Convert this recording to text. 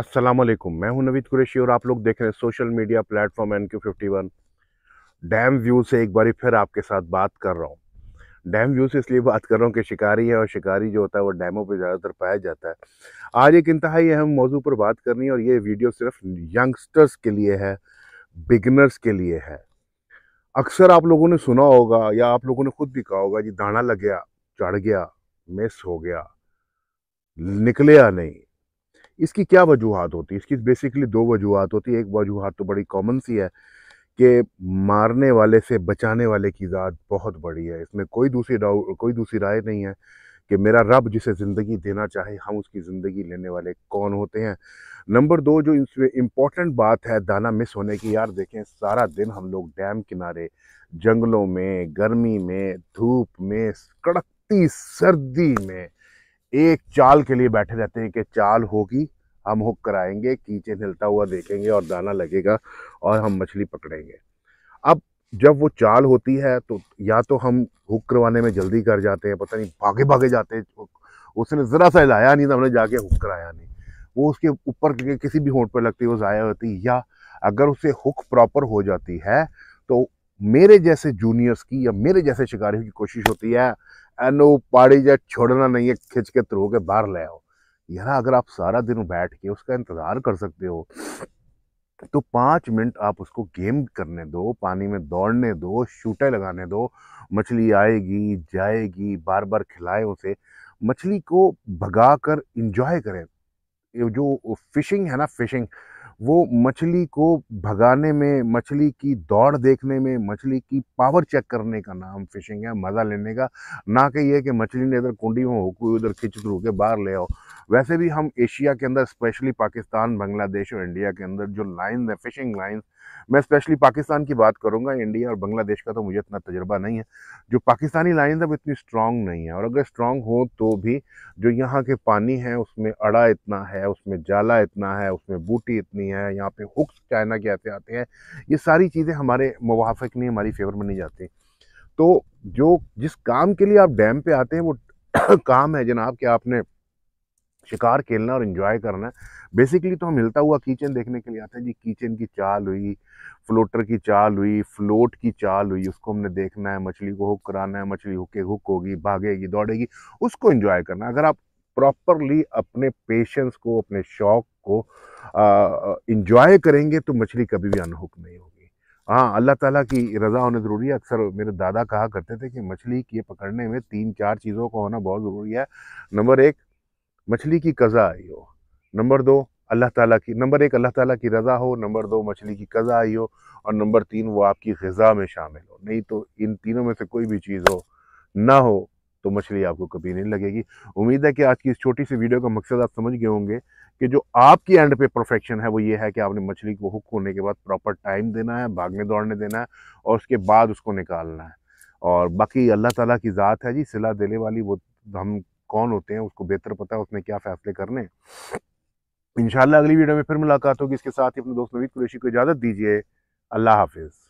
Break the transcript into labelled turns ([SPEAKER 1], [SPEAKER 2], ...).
[SPEAKER 1] अस्सलाम वालेकुम मैं हूं नवीद कुरेशी और आप लोग देख रहे हैं social media platform N Q fifty one dam view से एक बार फिर आपके साथ बात कर रहा हूं डैम व्यू से इसलिए बात कर रहा हूं कि शिकारी है और शिकारी जो होता है वो डैमों पे ज़्यादातर पाया जाता है आज एक इंतहाई अहम मौजू पर बात करनी है और ये वीडियो सिर्फ यंगस्टर्स के लिए है बिगनर्स के लिए है अक्सर आप लोगों ने सुना होगा या आप लोगों ने खुद भी कहा होगा जी दाना लग गया चढ़ गया मिस हो गया निकले या नहीं इसकी क्या वजूहत होती है इसकी बेसिकली दो वजूहत होती है एक वजूहत तो बड़ी कॉमन सी है कि मारने वाले से बचाने वाले की ज़ात बहुत बड़ी है इसमें कोई दूसरी कोई दूसरी राय नहीं है कि मेरा रब जिसे ज़िंदगी देना चाहे हम उसकी ज़िंदगी लेने वाले कौन होते हैं नंबर दो जो इसमें इम्पॉर्टेंट बात है दाना मिस होने की यार देखें सारा दिन हम लोग डैम किनारे जंगलों में गर्मी में धूप में कड़कती सर्दी में एक चाल के लिए बैठे रहते हैं कि चाल होगी हम हुक कराएंगे कीचे हिलता हुआ देखेंगे और दाना लगेगा और हम मछली पकड़ेंगे अब जब वो चाल होती है तो या तो हम हुक करवाने में जल्दी कर जाते हैं पता नहीं भागे भागे जाते हैं उसने ज़रा सा हिलाया नहीं तो हमने जाके हुक कराया नहीं वो उसके ऊपर किसी भी होंठ पर लगती है वो ज़ाया होती है या अगर उसे हुक प्रॉपर हो जाती है तो मेरे जैसे जूनियर्स की या मेरे जैसे शिकारी की कोशिश होती है ਇਹਨੂੰ पाड़ी जा छोड़ना नहीं है खिंच के ਧਰੋ के बाहर ले आओ यार अगर आप सारा दिन बैठ के उसका इंतज़ार कर सकते हो तो पाँच मिनट आप उसको गेम करने दो पानी में दौड़ने दो शूटे लगाने दो मछली आएगी जाएगी बार बार खिलाए उसे मछली को भगा कर इंजॉय करें जो फिशिंग है ना फिशिंग वो मछली को भगाने में मछली की दौड़ देखने में मछली की पावर चेक करने का नाम फिशिंग है मज़ा लेने का ना कि यह कि मछली ने इधर कुंडी में होकू उधर खिंच दू के बाहर ले आओ वैसे भी हम एशिया के अंदर स्पेशली पाकिस्तान बांग्लादेश और इंडिया के अंदर जो लाइन है फिशिंग लाइन्स मैं स्पेशली पाकिस्तान की बात करूंगा इंडिया और बांग्लादेश का तो मुझे इतना तजर्बा नहीं है जो पाकिस्तानी लाइन है वो इतनी स्ट्रांग नहीं है और अगर स्ट्रांग हो तो भी जो यहाँ के पानी है उसमें अड़ा इतना है उसमें जाला इतना है उसमें बूटी इतनी है हैं यहाँ पे हुक्स चाइना के आते आते हैं ये सारी चीज़ें हमारे मुवाफक नहीं हमारी फेवर में नहीं जाती तो जो जिस काम के लिए आप डैम पे आते हैं वो काम है जनाब कि आपने शिकार खेलना और इन्जॉय करना है बेसिकली तो हम मिलता हुआ किचन देखने के लिए आते हैं जी किचन की चाल हुई फ्लोटर की चाल हुई फ्लोट की चाल हुई उसको हमने देखना है मछली को हुक कराना है मछली हुके हुक होगी भागेगी दौड़ेगी उसको इन्जॉय करना अगर आप प्रॉपरली अपने पेशेंस को अपने शौक को इंजॉय करेंगे तो मछली कभी भी अनहुक नहीं होगी हाँ अल्लाह ताला की रज़ा होना ज़रूरी है अक्सर मेरे दादा कहा करते थे कि मछली के पकड़ने में तीन चार चीज़ों का होना बहुत ज़रूरी है नंबर एक मछली की कज़ा आई हो नंबर दो अल्लाह ताला की नंबर एक अल्लाह ताला की रज़ा हो नंबर दो मछली की कज़ा आई हो और नंबर तीन वो आपकी गज़ा में शामिल हो नहीं तो इन तीनों में से कोई भी चीज़ हो ना हो तो मछली आपको कभी नहीं लगेगी उम्मीद है कि आज की इस छोटी सी वीडियो का मकसद आप समझ गए होंगे कि जो आपकी एंड पे परफेक्शन है वो ये है कि आपने मछली को हुक होने के बाद प्रॉपर टाइम देना है भागने दौड़ने देना है और उसके बाद उसको निकालना है और बाकी अल्लाह ताला की ज़ात है जी सिला देने वाली वो हम कौन होते हैं उसको बेहतर पता है उसने क्या फ़ैसले करने इन अगली वीडियो में फिर मुलाकात होगी इसके साथ ही अपने दोस्त नवीद कुरेशी को इजाज़त दीजिए अल्लाह हाफिज़